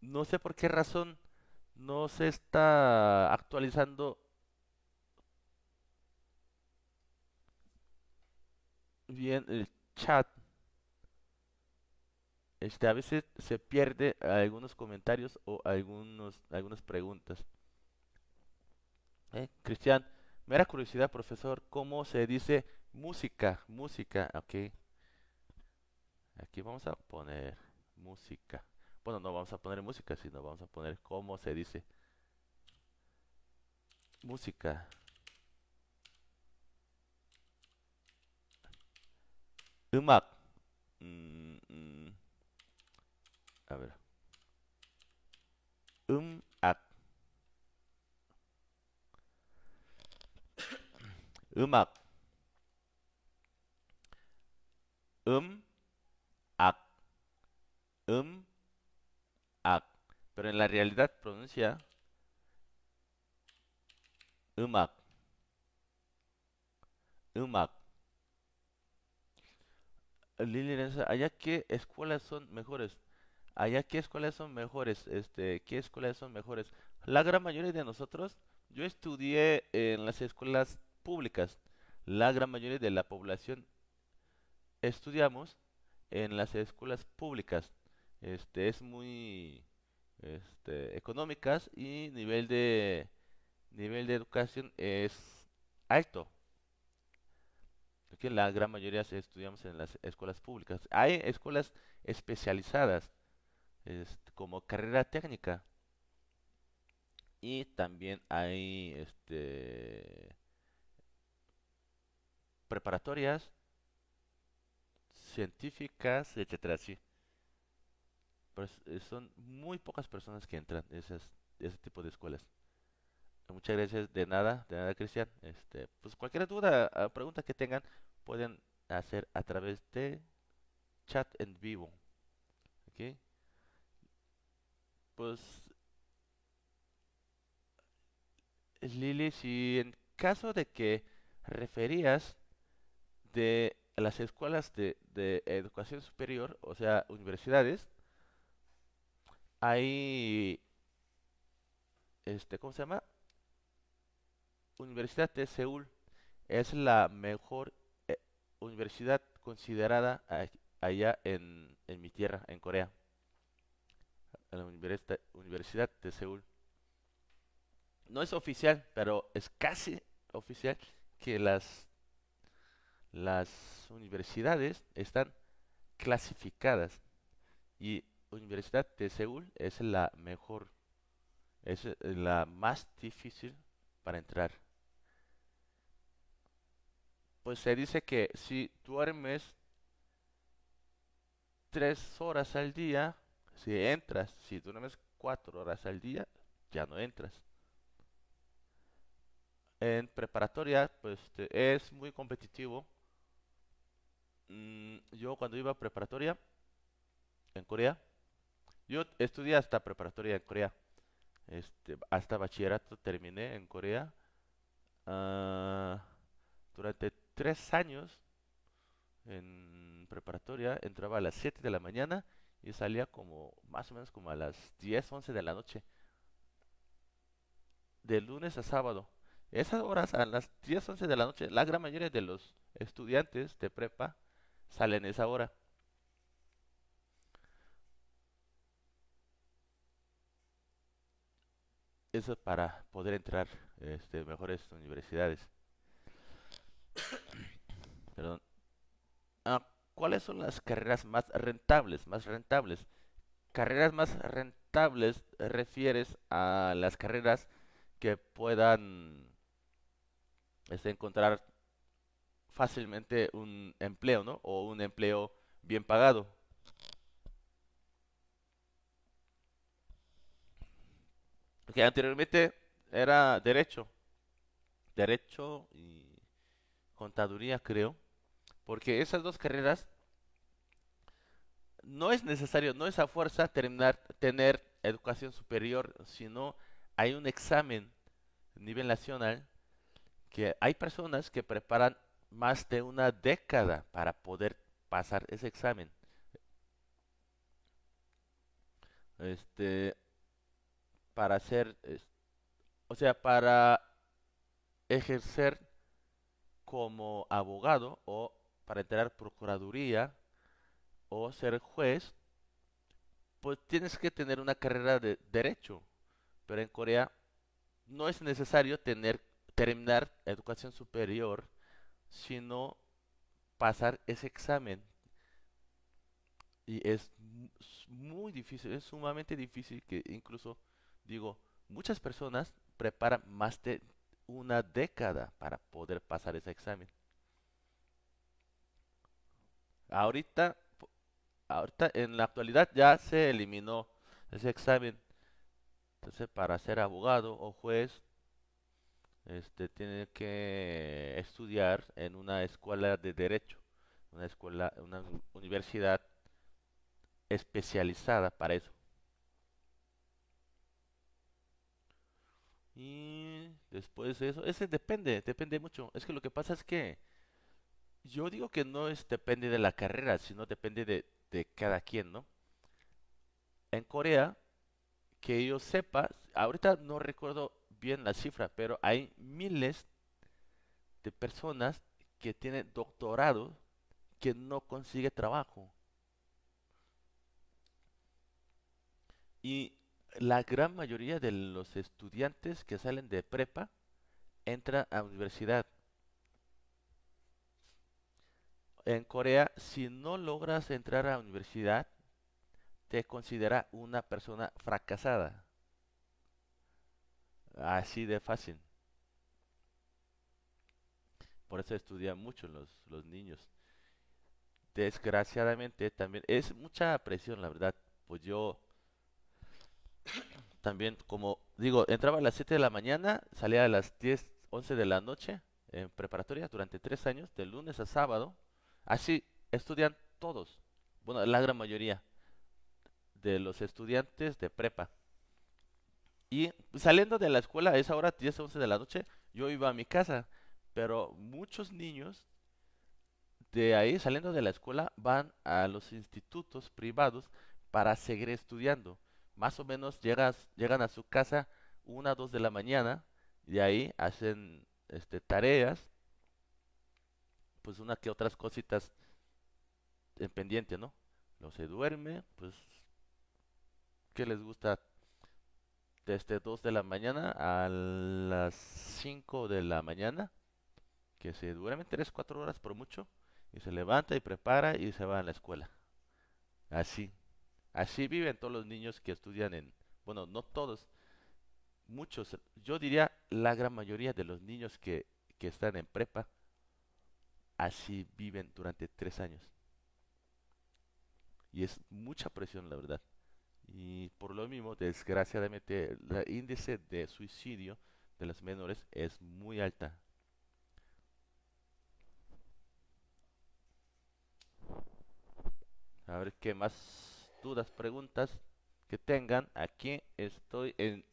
no sé por qué razón no se está actualizando bien el chat. Este, a veces se pierde algunos comentarios o algunos, algunas preguntas. ¿Eh? Cristian, mera curiosidad, profesor, ¿cómo se dice música? Música, ok. Aquí vamos a poner música. Bueno, no vamos a poner música, sino vamos a poner cómo se dice música. Umak. Mm, mm. A ver. Umak. Umak. Um. Ak. Um. Pero en la realidad pronuncia UMAC UMAC Lili allá qué escuelas son mejores. Allá qué escuelas son mejores. Este, qué escuelas son mejores. La gran mayoría de nosotros, yo estudié en las escuelas públicas. La gran mayoría de la población estudiamos en las escuelas públicas. Este es muy este, económicas y nivel de nivel de educación es alto. Porque la gran mayoría estudiamos en las escuelas públicas. Hay escuelas especializadas este, como carrera técnica. Y también hay este, preparatorias científicas, etcétera, son muy pocas personas que entran esas, ese tipo de escuelas. Muchas gracias, de nada, de nada Cristian. Este, pues cualquier duda o ah, pregunta que tengan pueden hacer a través de chat en vivo. ¿Ok? Pues Lili, si en caso de que referías de las escuelas de, de educación superior, o sea, universidades, hay, este, ¿cómo se llama? Universidad de Seúl es la mejor eh, universidad considerada allá en, mi tierra, en Corea. la universidad, de Seúl. No es oficial, pero es casi oficial que las, las universidades están clasificadas. Y Universidad de Seúl es la mejor, es eh, la más difícil para entrar. Pues se dice que si duermes tres horas al día, si entras, si duermes cuatro horas al día, ya no entras. En preparatoria, pues es muy competitivo. Mm, yo cuando iba a preparatoria en Corea, yo estudié hasta preparatoria en Corea. Este, hasta bachillerato terminé en Corea. Ah, durante tres años en preparatoria entraba a las 7 de la mañana y salía como más o menos como a las 10, 11 de la noche. De lunes a sábado. Esas horas a las 10, 11 de la noche, la gran mayoría de los estudiantes de prepa salen esa hora. eso para poder entrar este, mejores universidades. Perdón. Ah, ¿Cuáles son las carreras más rentables? Más rentables. Carreras más rentables eh, refieres a las carreras que puedan es, este, encontrar fácilmente un empleo, ¿no? O un empleo bien pagado. Porque anteriormente era derecho, derecho y contaduría, creo, porque esas dos carreras no es necesario, no es a fuerza terminar, tener educación superior, sino hay un examen a nivel nacional que hay personas que preparan más de una década para poder pasar ese examen. Este, para hacer, o sea, para ejercer como abogado o para entrar procuraduría o ser juez, pues tienes que tener una carrera de derecho. Pero en Corea no es necesario tener terminar educación superior, sino pasar ese examen. Y es muy difícil, es sumamente difícil que incluso Digo, muchas personas preparan más de una década para poder pasar ese examen. Ahorita, ahorita en la actualidad ya se eliminó ese examen. Entonces, para ser abogado o juez, este tiene que estudiar en una escuela de derecho, una escuela, una universidad especializada para eso. Y después de eso, ese depende, depende mucho. Es que lo que pasa es que yo digo que no es depende de la carrera, sino depende de, de cada quien, ¿no? En Corea, que yo sepa, ahorita no recuerdo bien la cifra, pero hay miles de personas que tienen doctorado que no consigue trabajo. Y la gran mayoría de los estudiantes que salen de prepa entran a universidad. En Corea, si no logras entrar a universidad, te considera una persona fracasada. Así de fácil. Por eso estudian mucho los, los niños. Desgraciadamente también es mucha presión, la verdad. Pues yo también como digo, entraba a las 7 de la mañana, salía a las 10, 11 de la noche en preparatoria durante tres años, de lunes a sábado. Así estudian todos, bueno, la gran mayoría de los estudiantes de prepa. Y saliendo de la escuela a esa hora, 10, 11 de la noche, yo iba a mi casa, pero muchos niños de ahí, saliendo de la escuela, van a los institutos privados para seguir estudiando más o menos llegas, llegan a su casa una, dos de la mañana, y ahí hacen este, tareas, pues una que otras cositas en pendiente, ¿no? no se duerme, pues, ¿qué les gusta? Desde dos de la mañana a las cinco de la mañana, que se duerme 3, cuatro horas por mucho, y se levanta y prepara y se va a la escuela. Así, Así viven todos los niños que estudian en, bueno, no todos, muchos, yo diría la gran mayoría de los niños que, que están en prepa, así viven durante tres años. Y es mucha presión, la verdad. Y por lo mismo, desgraciadamente, el índice de suicidio de los menores es muy alta. A ver qué más dudas, preguntas que tengan, aquí estoy en,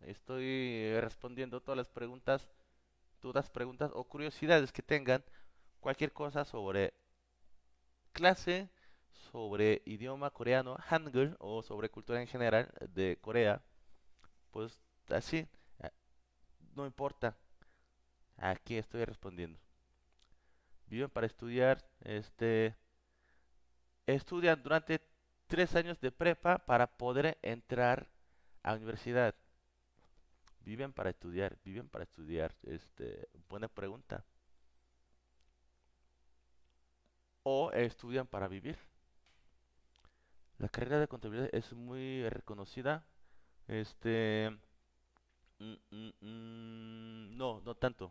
estoy respondiendo todas las preguntas, dudas, preguntas o curiosidades que tengan, cualquier cosa sobre clase, sobre idioma coreano, Hangul o sobre cultura en general de Corea, pues así, no importa. Aquí estoy respondiendo. Viven para estudiar, este estudian durante tres años de prepa para poder entrar a universidad. Viven para estudiar, viven para estudiar. Este, buena pregunta. O estudian para vivir. La carrera de contabilidad es muy reconocida. Este, mm, mm, mm, no, no tanto.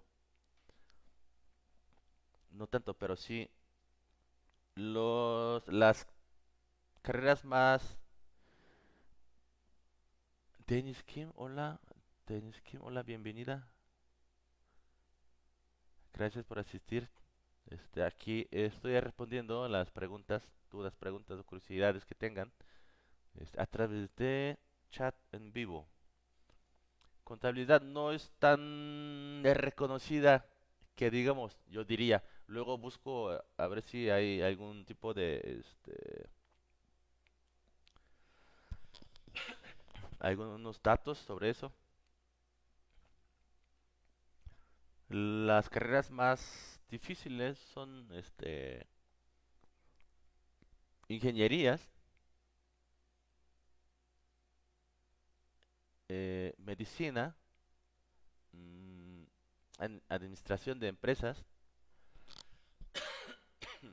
No tanto, pero sí los las carreras más. Dennis Kim, hola. Dennis Kim, hola, bienvenida. Gracias por asistir. Este, aquí estoy respondiendo las preguntas, dudas, preguntas o curiosidades que tengan este, a través de chat en vivo. Contabilidad no es tan reconocida que digamos, yo diría. Luego busco eh, a ver si hay algún tipo de este, algunos datos sobre eso. Las carreras más difíciles son este ingenierías, eh, medicina, mm, administración de empresas,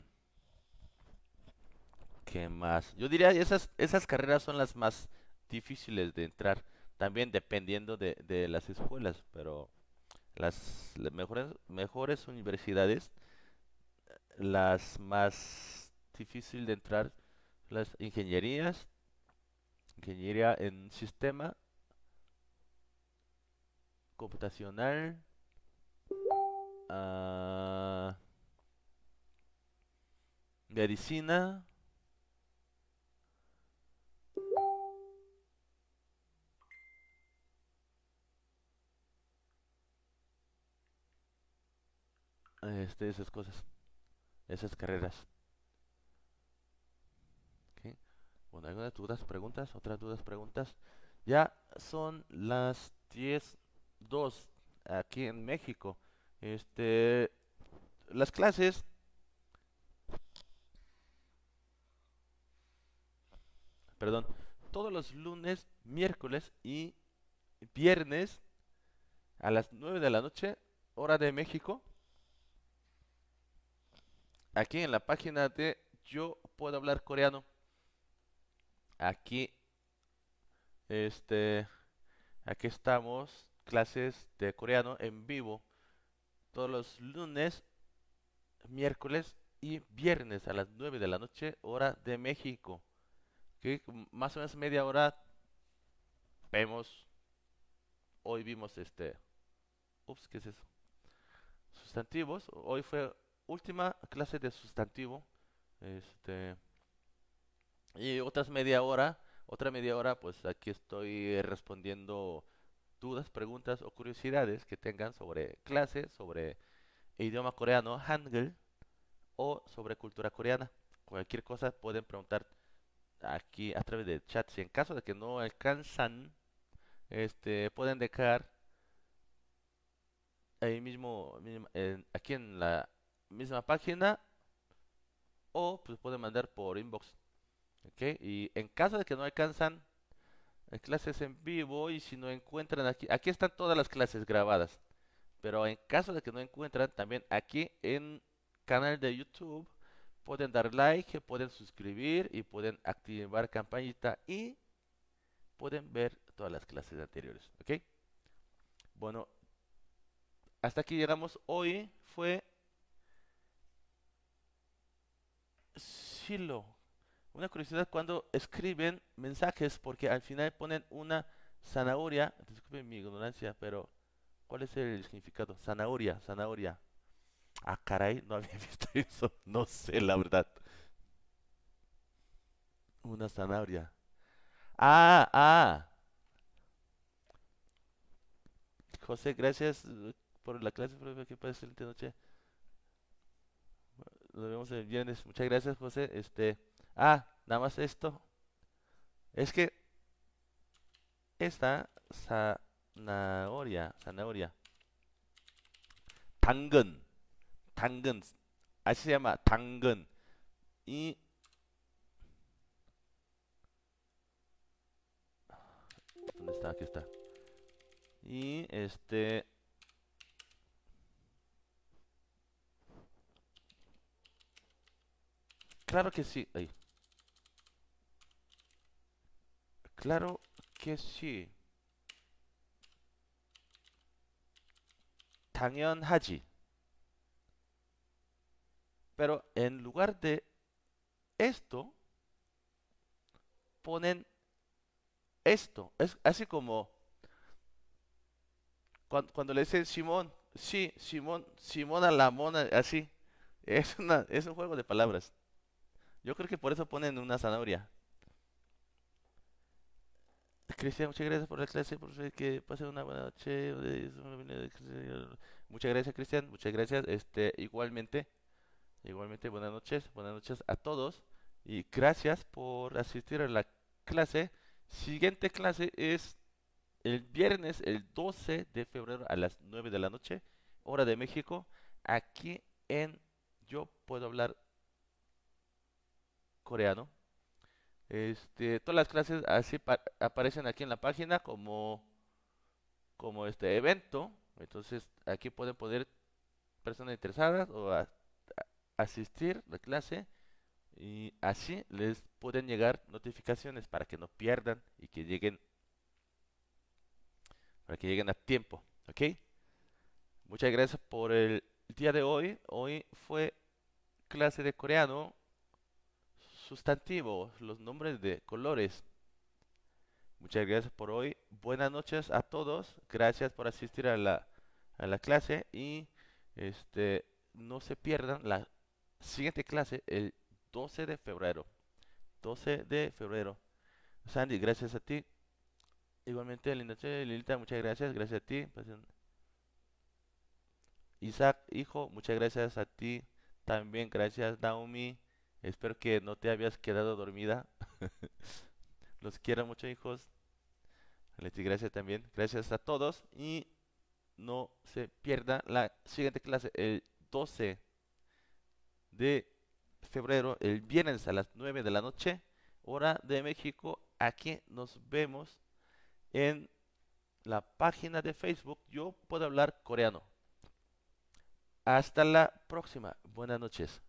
¿Qué más? Yo diría esas esas carreras son las más difíciles de entrar, también dependiendo de, de las escuelas, pero las, mejores, mejores universidades, las más difíciles de entrar, las ingenierías, ingeniería en sistema computacional, ah, medicina, Este, esas cosas, esas carreras. Okay. Bueno, algunas dudas, preguntas, otras dudas, preguntas. Ya son las 10.02 aquí en México. Este, las clases perdón, todos los lunes, miércoles y viernes a las 9 de la noche, hora de México, aquí en la página de Yo Puedo Hablar Coreano. Aquí, este, aquí estamos, clases de coreano en vivo todos los lunes, miércoles y viernes a las 9 de la noche, hora de México. Que más o menos media hora vemos. Hoy vimos este. Ups, ¿qué es eso? Sustantivos. Hoy fue última clase de sustantivo. Este, y otras media hora, otra media hora, pues aquí estoy respondiendo dudas, preguntas o curiosidades que tengan sobre clases, sobre idioma coreano, Hangul, o sobre cultura coreana. Cualquier cosa pueden preguntar aquí a través del chat. Si en caso de que no alcanzan, este, pueden dejar ahí mismo, aquí en la misma página o pues pueden mandar por inbox. ¿okay? Y en caso de que no alcanzan eh, clases en vivo y si no encuentran aquí, aquí están todas las clases grabadas. Pero en caso de que no encuentran, también aquí en canal de YouTube pueden dar like, pueden suscribir y pueden activar campanita y pueden ver todas las clases anteriores. ¿Ok? Bueno, hasta aquí llegamos hoy. Fue silo, Una curiosidad cuando escriben mensajes, porque al final ponen una zanahoria. Disculpen mi ignorancia, pero ¿cuál es el significado? Zanahoria, zanahoria. Ah, caray, no había visto eso. No sé, la verdad. Una zanahoria. Ah, ah. José, gracias eh, por la clase, profe. Que parece excelente noche nos vemos el viernes. Muchas gracias, José. Este, ah, nada más esto. Es que esta zanahoria, zanahoria, tangan 당근, así se llama, 당근. Y ¿Dónde está? Aquí está. Y este Claro que sí. Claro que sí. haji, Pero en lugar de esto, ponen esto. Es así como cuando, le dicen Simón, sí, Simón, Simón la mona, así. Es, es un juego de palabras. Yo creo que por eso ponen una zanahoria. Cristian, muchas gracias por la clase, por que pasen una buena noche. Muchas gracias, Cristian, muchas gracias. Este, igualmente, igualmente buenas noches, buenas noches a todos y gracias por asistir a la clase. Siguiente clase es el viernes, el 12 de febrero a las 9 de la noche, hora de México, aquí en Yo Puedo Hablar coreano. Este, todas las clases así aparecen aquí en la página como, como este evento. Entonces aquí pueden poner personas interesadas o a, a asistir la clase y así les pueden llegar notificaciones para que no pierdan y que lleguen para que lleguen a tiempo, ¿ok? Muchas gracias por el día de hoy. Hoy fue clase de coreano sustantivos, los nombres de colores. Muchas gracias por hoy. Buenas noches a todos. Gracias por asistir a la, a la clase y este no se pierdan la siguiente clase el 12 de febrero. 12 de febrero. Sandy, gracias a ti. Igualmente, linda Lilita, muchas gracias. Gracias a ti. Isaac, hijo, muchas gracias a ti. También gracias, Naomi. Espero que no te habías quedado dormida. Los quiero mucho, hijos. Les gracias también. Gracias a todos. Y no se pierda la siguiente clase el 12 de febrero, el viernes a las 9 de la noche, hora de México. Aquí nos vemos en la página de Facebook. Yo puedo hablar coreano. Hasta la próxima. Buenas noches.